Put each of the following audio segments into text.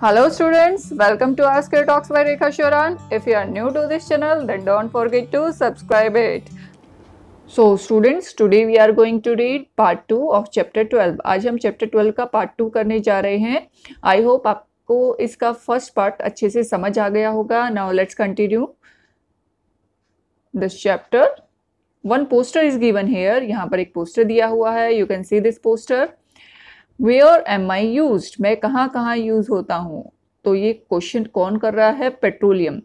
Hello students, welcome to Ask Your Talks by Rekha Shoran. If you are new to this channel, then don't forget to subscribe it. So students, today we are going to read part 2 of chapter 12. आज हम chapter 12 का part 2 करने जा रहे हैं I hope आपको इसका first part अच्छे से समझ आ गया होगा Now let's continue this chapter. One poster is given here. यहाँ पर एक poster दिया हुआ है You can see this poster. Where am I use मैं कहाँ कहाँ यूज़ होता हूँ तो ये क्वेश्चन कौन कर रहा है पेट्रोलियम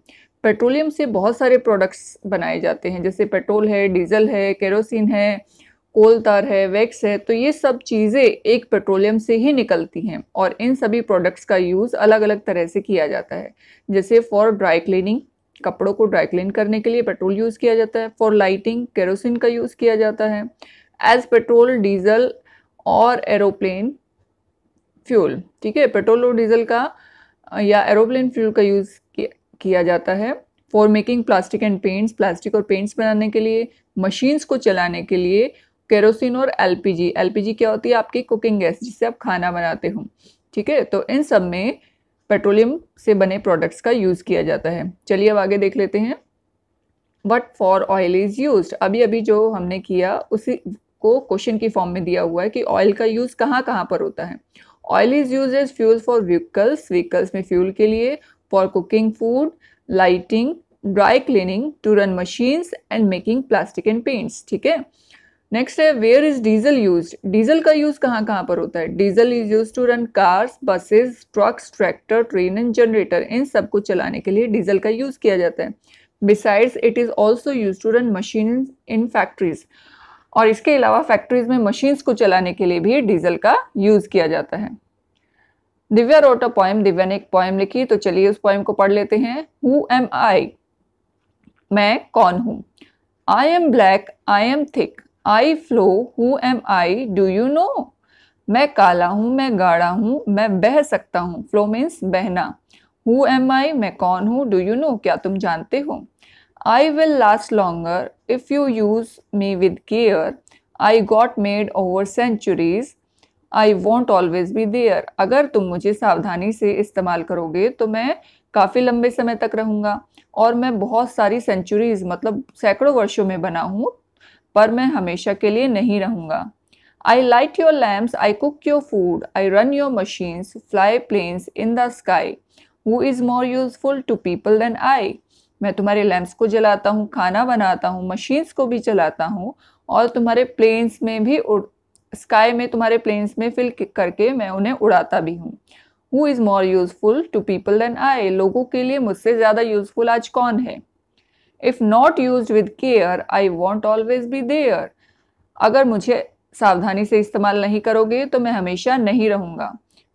पेट्रोलियम से बहुत सारे प्रोडक्ट्स बनाए जाते हैं जैसे पेट्रोल है डीजल है केरोसिन है कोल तार है वैक्स है तो ये सब चीज़ें एक पेट्रोलियम से ही निकलती हैं और इन सभी प्रोडक्ट्स का यूज़ अलग अलग तरह से किया जाता है जैसे फॉर ड्राई क्लीनिंग कपड़ों को ड्राई क्लीन करने के लिए पेट्रोल यूज़ किया जाता है फॉर लाइटिंग केरोसिन का यूज़ किया जाता है एज पेट्रोल डीजल और एरोप्लेन फ्यूल ठीक है पेट्रोल और डीजल का या एरोप्लेन फ्यूल का यूज़ किया जाता है for making plastic and paints plastic और पेंट्स बनाने के लिए मशीन्स को चलाने के लिए केरोसिन और एलपीजी एलपीजी क्या होती है आपकी कुकिंग गैस जिससे आप खाना बनाते हो ठीक है तो इन सब में पेट्रोलियम से बने प्रोडक्ट्स का यूज़ किया जाता है चलिए अब आगे देख लेते हैं what for oil is use अभी अभी जो हमने किया उसी को क्वेश्चन की फॉर्म में दिया हुआ है कि ऑयल का यूज़ कहाँ कहाँ पर होता है oil is use as fuel for vehicles vehicles में फ्यूल के लिए for cooking food lighting dry cleaning to run machines and making plastic and paints ठीक है नेक्स्ट है where is diesel use diesel का यूज कहाँ कहाँ पर होता है diesel is use to run cars buses trucks tractor train and generator इन सब को चलाने के लिए डीजल का यूज किया जाता है besides it is also use to run machine in factories और इसके अलावा फैक्ट्रीज में मशीन्स को चलाने के लिए भी डीजल का यूज़ किया जाता है Divya wrote a poem Divya ने एक पॉइम लिखी तो चलिए उस पॉइम को पढ़ लेते हैं हु एम आई मैं कौन हूँ I am black I am thick I flow who am I do you know मैं काला हूँ मैं गाढ़ा हूँ मैं बह सकता हूँ फ्लो मीन्स बहना हु एम आई मैं कौन हूँ डू यू नो क्या तुम जानते हो I will last longer if you use me with care. I got made over centuries. I won't always be there अगर तुम मुझे सावधानी से इस्तेमाल करोगे तो मैं काफ़ी लंबे समय तक रहूँगा और मैं बहुत सारी सेंचुरीज मतलब सैकड़ों वर्षों में बना हूँ पर मैं हमेशा के लिए नहीं रहूँगा I light your lamps I cook your food I run your machines fly planes in the sky who is more useful to people than I मैं तुम्हारे लैंप्स को जलाता हूँ खाना बनाता हूँ मशीन्स को भी चलाता हूँ और तुम्हारे प्लेन्स में भी उड़ स्काई में तुम्हारे प्लेन्स में फिल करके मैं उन्हें उड़ाता भी हूँ who is more useful to people than I लोगों के लिए मुझसे ज़्यादा यूजफुल आज कौन है if not use with care I won't always be there अगर मुझे सावधानी से इस्तेमाल नहीं करोगे तो मैं हमेशा नहीं रहूँगा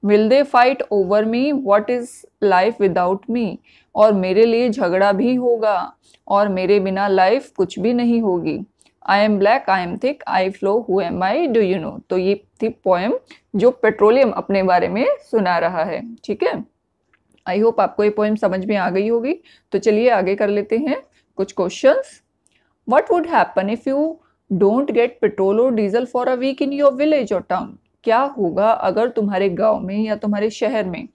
will they fight over me what is life without me और मेरे लिए झगड़ा भी होगा और मेरे बिना लाइफ कुछ भी नहीं होगी I am black I am thick I flow who am I do you know तो ये थी पोएम जो पेट्रोलियम अपने बारे में सुना रहा है ठीक है आई होप आपको ये पोएम समझ में आ गई होगी तो चलिए आगे कर लेते हैं कुछ questions what would happen if you don't get petrol और diesel for a week in your village और टाउन क्या होगा अगर तुम्हारे गांव में या तुम्हारे शहर में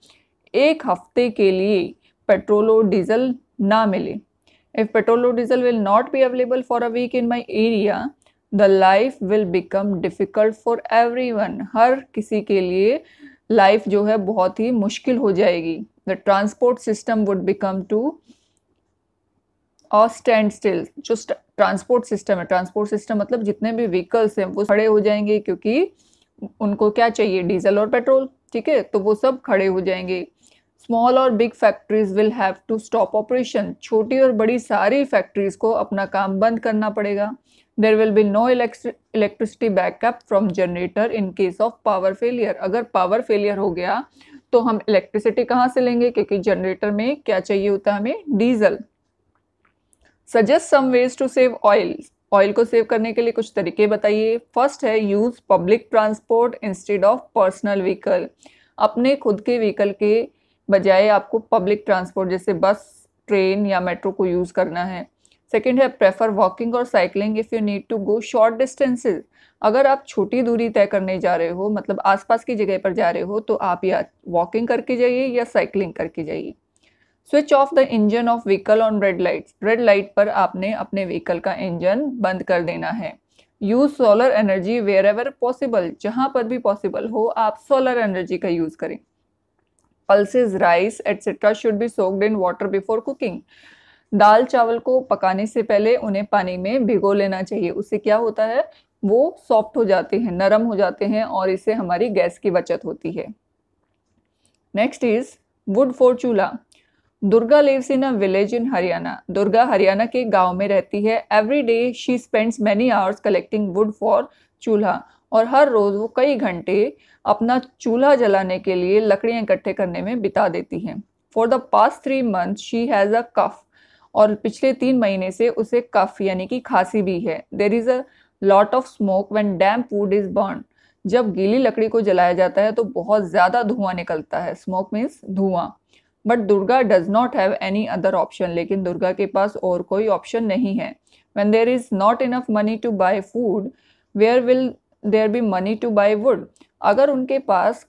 एक हफ्ते के लिए पेट्रोल और डीजल ना मिले इफ़ पेट्रोल और diesel will not be available for a week in my area the life will become difficult for everyone हर किसी के लिए लाइफ जो है बहुत ही मुश्किल हो जाएगी the transport system would become to और स्टैंड स्टिल जो ट्रांसपोर्ट सिस्टम है ट्रांसपोर्ट सिस्टम मतलब जितने भी व्हीकल्स हैं वो खड़े हो जाएंगे क्योंकि उनको क्या चाहिए डीजल और पेट्रोल ठीक है तो वो सब खड़े हो जाएंगे स्मॉल और big factories will have to stop operation छोटी और बड़ी सारी फैक्ट्रीज को अपना काम बंद करना पड़ेगा there will be no electricity backup from generator in case of power failure अगर पावर फेलियर हो गया तो हम इलेक्ट्रिसिटी कहाँ से लेंगे क्योंकि जनरेटर में क्या चाहिए होता है हमें diesel suggest some ways to save oil oil को सेव करने के लिए कुछ तरीके बताइए फर्स्ट है use public transport instead of personal vehicle अपने खुद के व्हीकल के बजाय आपको पब्लिक ट्रांसपोर्ट जैसे बस ट्रेन या मेट्रो को यूज़ करना है सेकेंड है प्रेफर वॉकिंग और cycling if you need to go short distances अगर आप छोटी दूरी तय करने जा रहे हो मतलब आसपास की जगह पर जा रहे हो तो आप या वॉकिंग करके जाइए या साइकिलिंग करके जाइए switch off the engine of vehicle on red light red light पर आपने अपने व्हीकल का इंजन बंद कर देना है use solar energy wherever possible जहाँ पर भी पॉसिबल हो आप सोलर एनर्जी का यूज करें pulses rice etcetera should be soaked in water before cooking दाल चावल को पकाने से पहले उन्हें पानी में भिगो लेना चाहिए उससे क्या होता है वो सॉफ्ट हो जाते हैं नरम हो जाते हैं और इससे हमारी गैस की बचत होती है next is wood for chulha Durga lives in a village in Haryana Durga Haryana के गांव में रहती है every day she spends many hours collecting wood for chulha और हर रोज़ वो कई घंटे अपना चूल्हा जलाने के लिए लकड़ियाँ इकट्ठे करने में बिता देती हैं for the past three month she has a cough और पिछले तीन महीने से उसे कफ यानी कि खांसी भी है there is a lot of smoke when damp food is burn जब गीली लकड़ी को जलाया जाता है तो बहुत ज़्यादा धुआं निकलता है स्मोक मीन्स धुआं but Durga does not have any other option लेकिन दुर्गा के पास और कोई ऑप्शन नहीं है when there is not enough money to buy food where will there be money to buy wood अगर उनके पास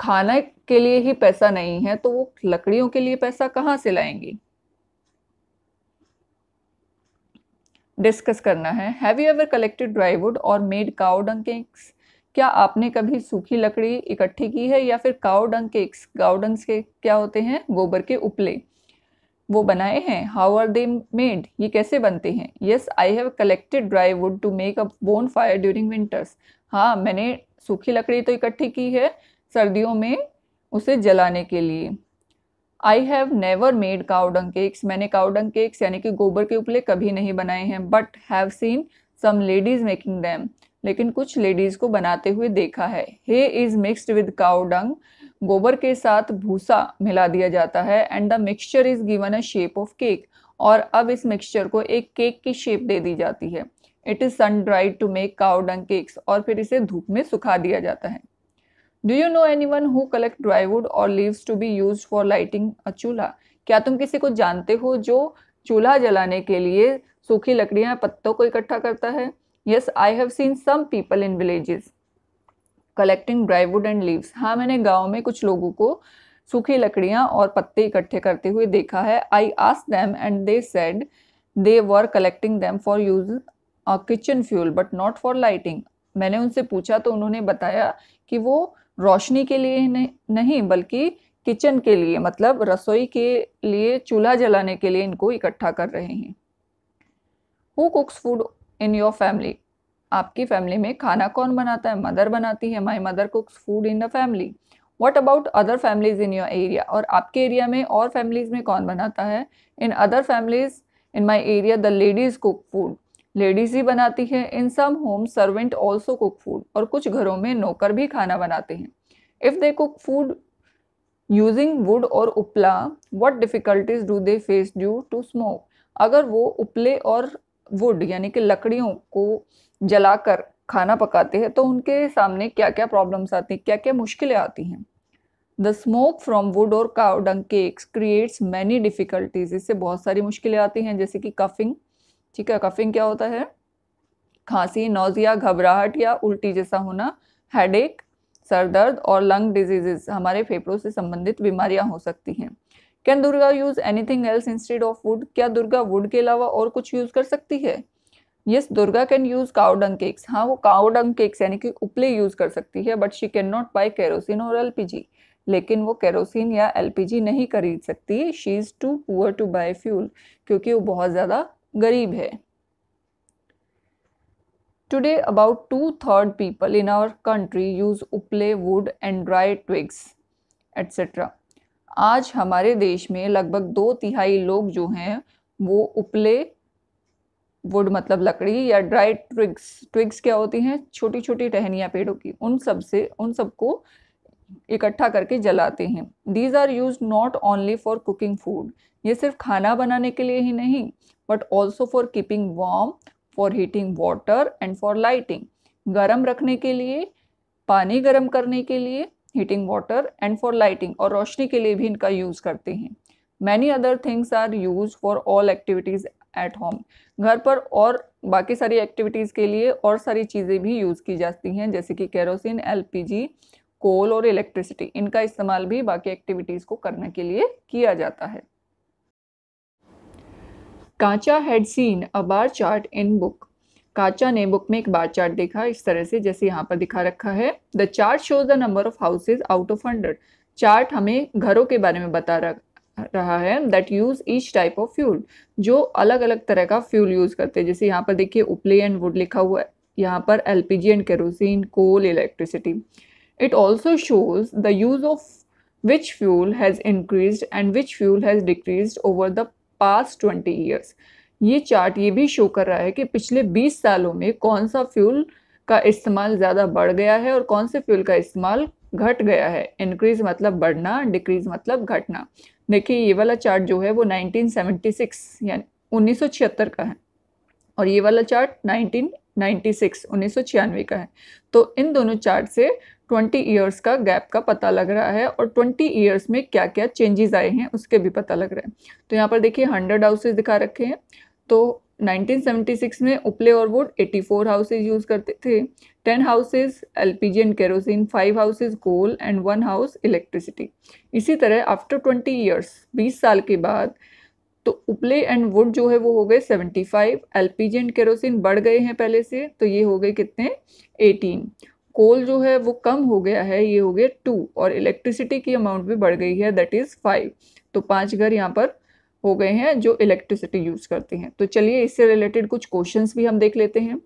खाना के लिए ही पैसा नहीं है तो वो लकड़ियों के लिए पैसा कहाँ से लाएंगी डिस्कस करना है have you ever collected dry wood और मेड काउडंग किंग्स क्या आपने कभी सूखी लकड़ी इकट्ठी की है या फिर काउडंग केक्स काउडंग्स के क्या होते हैं गोबर के उपले वो बनाए हैं हाउ आर दे मेड ये कैसे बनते हैं yes I have collected dry wood to make a bonfire during winters हाँ मैंने सूखी लकड़ी तो इकट्ठी की है सर्दियों में उसे जलाने के लिए I have never made cowdung cakes मैंने काउडंग केक्स यानी कि गोबर के उपले कभी नहीं बनाए हैं but have seen some ladies making them लेकिन कुछ लेडीज़ को बनाते हुए देखा है hay is mixed with cow dung गोबर के साथ भूसा मिला दिया जाता है and the mixture is given a shape of cake और अब इस मिक्सचर को एक केक की शेप दे दी जाती है it is sun dried to make cow dung cakes और फिर इसे धूप में सुखा दिया जाता है do you know anyone who collect dry wood और leaves to be use for lighting a chulha क्या तुम किसी को जानते हो जो चूल्हा जलाने के लिए सूखी लकड़ियां पत्तों को इकट्ठा करता है yes I have seen some people in villages collecting dry wood and leaves हाँ मैंने गाँव में कुछ लोगों को सूखी लकड़ियाँ और पत्ते इकट्ठे करते हुए देखा है I ask them and they said they were collecting them for use kitchen fuel but not for lighting मैंने उनसे पूछा तो उन्होंने बताया कि वो रोशनी के लिए नहीं बल्कि किचन के लिए मतलब रसोई के लिए चूल्हा जलाने के लिए इनको इकट्ठा कर रहे हैं who cooks food in your family आपकी फैमिली में खाना कौन बनाता है मदर बनाती है my mother cooks food in the family what about other families in your area और आपके एरिया में और फैमिलीज में कौन बनाता है in other families in my area the ladies cook food ladies ही बनाती है in some home servant also cook food और कुछ घरों में नौकर भी खाना बनाते हैं if they cook food using wood और उपला what difficulties do they face due to smoke अगर वो उपले और वुड यानी कि लकड़ियों को जलाकर खाना पकाते हैं तो उनके सामने क्या क्या प्रॉब्लम्स आती हैं क्या क्या मुश्किलें आती हैं द स्मोक फ्रॉम वुड और cow dung cakes creates many difficulties इससे बहुत सारी मुश्किलें आती हैं जैसे कि कफिंग ठीक है कफिंग क्या होता है खांसी नोज़िया घबराहट या उल्टी जैसा होना हेड सर दर्द और लंग डिजीजेस हमारे फेफड़ों से संबंधित बीमारियां हो सकती हैं can Durga use anything else instead of wood क्या दुर्गा वुड के अलावा और कुछ यूज कर सकती है yes Durga can use cowdung cakes हाँ वो काउडंग केक्स यानी कि उपले यूज कर सकती है but she can not buy kerosene और एलपीजी लेकिन वो कैरोसिन या एलपीजी नहीं खरीद सकती she is too poor to buy fuel क्योंकि वो बहुत ज़्यादा गरीब है today about two third people in our country use उपले wood and dry twigs etcetera आज हमारे देश में लगभग दो तिहाई लोग जो हैं वो उपले वुड मतलब लकड़ी या ड्राई ट्विग्स ट्विग्स क्या होती हैं छोटी छोटी टहनियाँ पेड़ों की उन सब से उन सबको इकट्ठा करके जलाते हैं these are use not only for cooking food ये सिर्फ खाना बनाने के लिए ही नहीं but also for keeping warm for heating water and for lighting गर्म रखने के लिए पानी गर्म करने के लिए heating water and for lighting और रोशनी के लिए भी इनका यूज़ करते हैं many other things are use for all activities at home घर पर और बाकी सारी एक्टिविटीज़ के लिए और सारी चीज़ें भी यूज़ की जाती हैं जैसे कि कैरोसिन एल कोल और इलेक्ट्रिसिटी इनका इस्तेमाल भी बाकी एक्टिविटीज़ को करने के लिए किया जाता है Kancha had seen a bar chart in book Kancha ने बुक में एक बार चार्ट देखा इस तरह से जैसे यहाँ पर दिखा रखा है the chart shows the number of houses out of hundred chart हमें घरों के बारे में बता रहा है that use each type of fuel जो अलग अलग तरह का फ्यूल यूज करते हैं जैसे यहाँ पर देखिए उपले एंड वुड लिखा हुआ है यहाँ पर L P G and kerosene coal electricity it also shows the use of which fuel has increase and which fuel has decrease over the past twenty years ये चार्ट ये भी शो कर रहा है कि पिछले 20 सालों में कौन सा फ्यूल का इस्तेमाल ज़्यादा बढ़ गया है और कौन से फ्यूल का इस्तेमाल घट गया है इंक्रीज मतलब बढ़ना डिक्रीज मतलब घटना देखिए ये वाला चार्ट जो है वो 1976 यानी 1976 का है और ये वाला चार्ट 1996 नाइन्टी का है तो इन दोनों चार्ट से 20 ईयर्स का गैप का पता लग रहा है और 20 ईयर्स में क्या क्या चेंजेस आए हैं उसके भी पता लग रहा है तो यहाँ पर देखिए 100 हाउसेज दिखा रखे हैं तो 1976 में उपले और वोट 84 हाउसेज यूज़ करते थे 10 houses L P G and kerosene five houses coal and one house electricity इसी तरह आफ्टर 20 ईयर्स 20 साल के बाद तो उपले एंड वुड जो है वो हो गए 75 जी एंड केरोसिन बढ़ गए हैं पहले से तो ये हो गए कितने 18 कोल जो है वो कम हो गया है ये हो गया टू और इलेक्ट्रिसिटी की अमाउंट भी बढ़ गई है दैट इज़ फाइव तो पाँच घर यहाँ पर हो गए हैं जो इलेक्ट्रिसिटी यूज करते हैं तो चलिए इससे रिलेटेड कुछ क्वेश्चन भी हम देख लेते हैं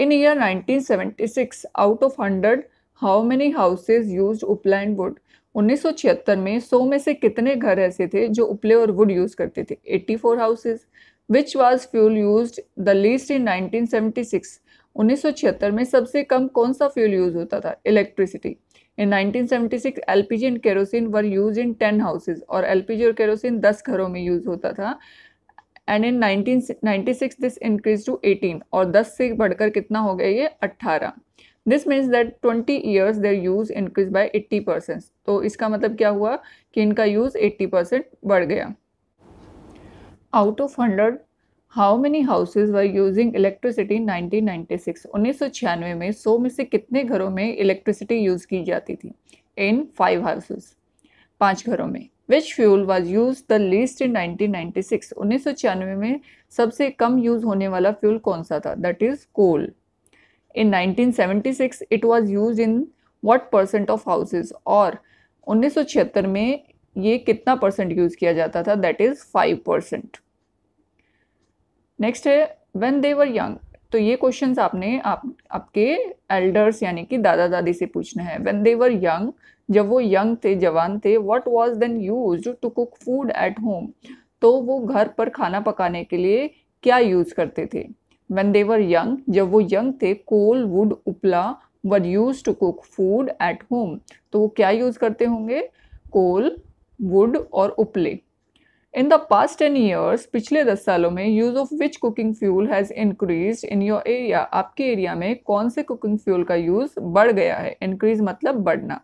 in year 1976 out of hundred how many houses use उपलैंड वुड 1976 में 100 में से कितने घर ऐसे थे जो उपले और वुड यूज करते थे 84 houses which was fuel use the least in 1976 1976 में सबसे कम कौन सा फ्यूल यूज होता था electricity in 1976 LPG and kerosene were use in 10 houses और एलपीजी और केरोसिन 10 घरों में यूज होता था and in 1996 this increase to 18 और 10 से बढ़कर कितना हो गया ये 18 this means that twenty years there use increase by eighty percent तो इसका मतलब क्या हुआ कि इनका यूज़ एट्टी परसेंट बढ़ गया out of hundred how many houses were using electricity nineteen सौ छियानवे में सौ में से कितने घरों में इलेक्ट्रिसिटी यूज़ की जाती थी इन फाइव हाउसेज पाँच घरों में which fuel was use the least in nineteen six उन्नीस सौ छियानवे में सबसे कम यूज़ होने वाला फ्यूल कौन सा था that is coal in nineteen six it was use in what percent of houses और उन्नीस सौ छिहत्तर में ये कितना परसेंट यूज़ किया जाता था that is five percent next है वेन देवर यंग तो ये क्वेश्चन आपने आप आपके एल्डर्स यानी कि दादा दादी से पूछना है वेन देवर यंग जब वो यंग थे जवान थे what was then use to cook food at home तो वो घर पर खाना पकाने के लिए क्या यूज़ करते थे वेन देवर यंग जब वो यंग थे कोल वुड उपला were use to cook food at home तो वो क्या यूज़ करते होंगे कोल वुड और उपले in the past ten years पिछले दस सालों में use of which cooking fuel has increase in your area आपके एरिया में कौन से कुकिंग फ्यूल का यूज़ बढ़ गया है इंक्रीज मतलब बढ़ना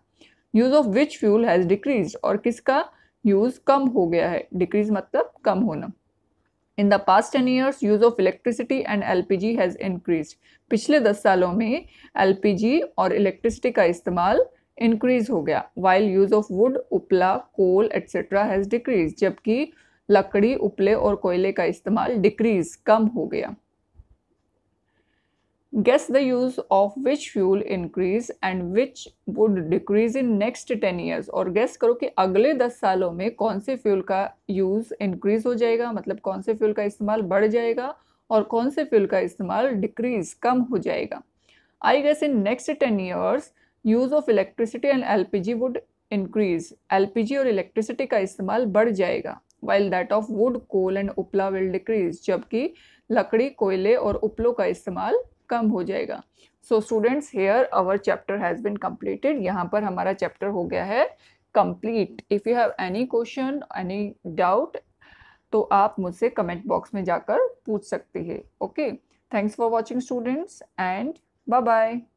use of which fuel has decrease और किसका यूज़ कम हो गया है डिक्रीज मतलब कम होना in the past ten years use of electricity and L P G has increase पिछले दस सालों में एल पी जी और इलेक्ट्रिसिटी का इस्तेमाल इंक्रीज हो गया वाइल यूज़ ऑफ वुड उपला कोल एट्सेट्रा हैज़ डिक्रीज जबकि लकड़ी उपले और कोयले का इस्तेमाल डिक्रीज कम हो गया guess the use of which fuel increase and which would decrease in next ten years और गेस करो कि अगले दस सालों में कौन से फ्यूल का यूज़ इंक्रीज हो जाएगा मतलब कौन से फ्यूल का इस्तेमाल बढ़ जाएगा और कौन से फ्यूल का इस्तेमाल डिक्रीज कम हो जाएगा I guess in next ten years use of electricity and L P G would increase जी और इलेक्ट्रिसिटी का इस्तेमाल बढ़ जाएगा while that of wood coal and उपला विल डिक्रीज जबकि लकड़ी कोयले और उपलों का इस्तेमाल कम हो जाएगा so students here our chapter has been completed यहाँ पर हमारा चैप्टर हो गया है complete if you have any question any doubt तो आप मुझसे कमेंट बॉक्स में जाकर पूछ सकती है okay thanks for watching students and bye bye